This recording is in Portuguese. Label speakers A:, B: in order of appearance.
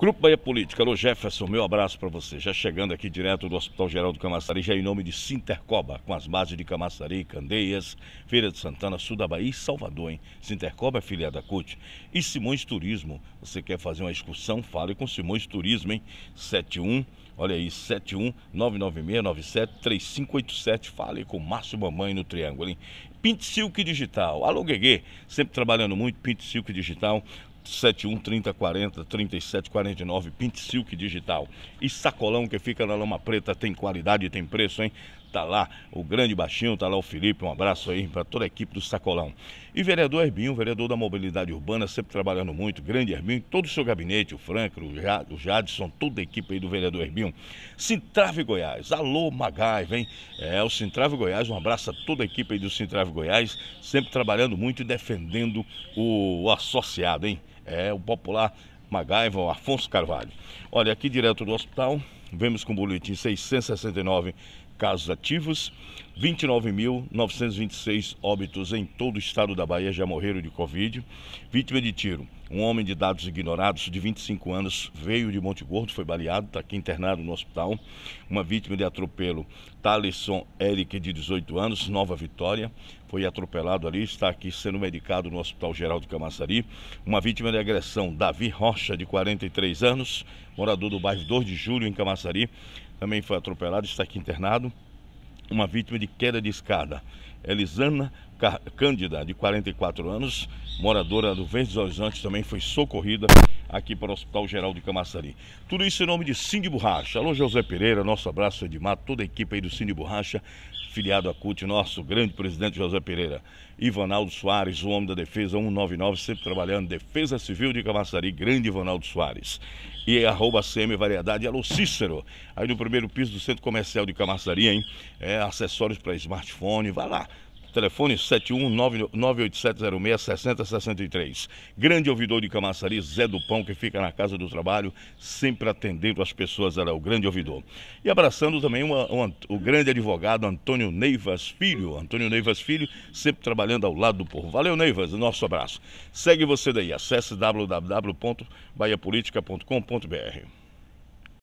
A: Grupo Bahia Política, alô Jefferson, meu abraço para você. Já chegando aqui direto do Hospital Geral do Camaçari, já em nome de Sintercoba, com as bases de Camaçari, Candeias, Feira de Santana, Sul da Bahia e Salvador, hein? Sintercoba é filiada da CUT. E Simões Turismo, você quer fazer uma excursão? Fale com Simões Turismo, hein? 71, olha aí, 71 996 97 3587. Fale com Márcio Mamãe no Triângulo, hein? Pint Silk Digital. Alô, Guegue, sempre trabalhando muito, Pint Silk Digital, 71 30 40 37 49 Pint Silk Digital. E sacolão que fica na Lama Preta tem qualidade e tem preço, hein? Tá lá o grande baixinho, tá lá o Felipe. Um abraço aí para toda a equipe do Sacolão. E vereador Herbinho, vereador da mobilidade urbana, sempre trabalhando muito. Grande Herbinho, todo o seu gabinete, o Franco, o Jadson, toda a equipe aí do vereador Herbinho. Sintrave Goiás, alô Magaiva, hein? É, o Sintrave Goiás, um abraço a toda a equipe aí do Sintrave Goiás, sempre trabalhando muito e defendendo o associado, hein? É, o popular Magaiva, o Afonso Carvalho. Olha, aqui direto do hospital, vemos com o boletim 669 casos ativos, 29.926 óbitos em todo o estado da Bahia já morreram de Covid, vítima de tiro um homem de dados ignorados, de 25 anos, veio de Monte Gordo, foi baleado, está aqui internado no hospital. Uma vítima de atropelo, Talisson Eric, de 18 anos, Nova Vitória, foi atropelado ali, está aqui sendo medicado no Hospital Geral de Camaçari. Uma vítima de agressão, Davi Rocha, de 43 anos, morador do bairro 2 de Julho, em Camaçari, também foi atropelado, está aqui internado uma vítima de queda de escada. Elisana Cândida, de 44 anos, moradora do Verdes Horizonte, também foi socorrida aqui para o Hospital Geral de Camaçari. Tudo isso em nome de Cindy Borracha. Alô, José Pereira, nosso abraço, Edmar, toda a equipe aí do Cindy Borracha, filiado à CUT, nosso grande presidente José Pereira. Ivanaldo Soares, o homem da Defesa 199, sempre trabalhando, Defesa Civil de Camaçari, grande Ivanaldo Soares. E é arroba CM Variedade, alô Cícero, aí no primeiro piso do Centro Comercial de Camaçari, hein? É, acessórios para smartphone, vai lá. Telefone 71-98706-6063. Grande ouvidor de Camaçari, Zé do Pão, que fica na Casa do Trabalho, sempre atendendo as pessoas, era é o grande ouvidor. E abraçando também uma, uma, o grande advogado Antônio Neivas Filho. Antônio Neivas Filho, sempre trabalhando ao lado do povo. Valeu, Neivas, nosso abraço. Segue você daí, acesse www.baiapolitica.com.br.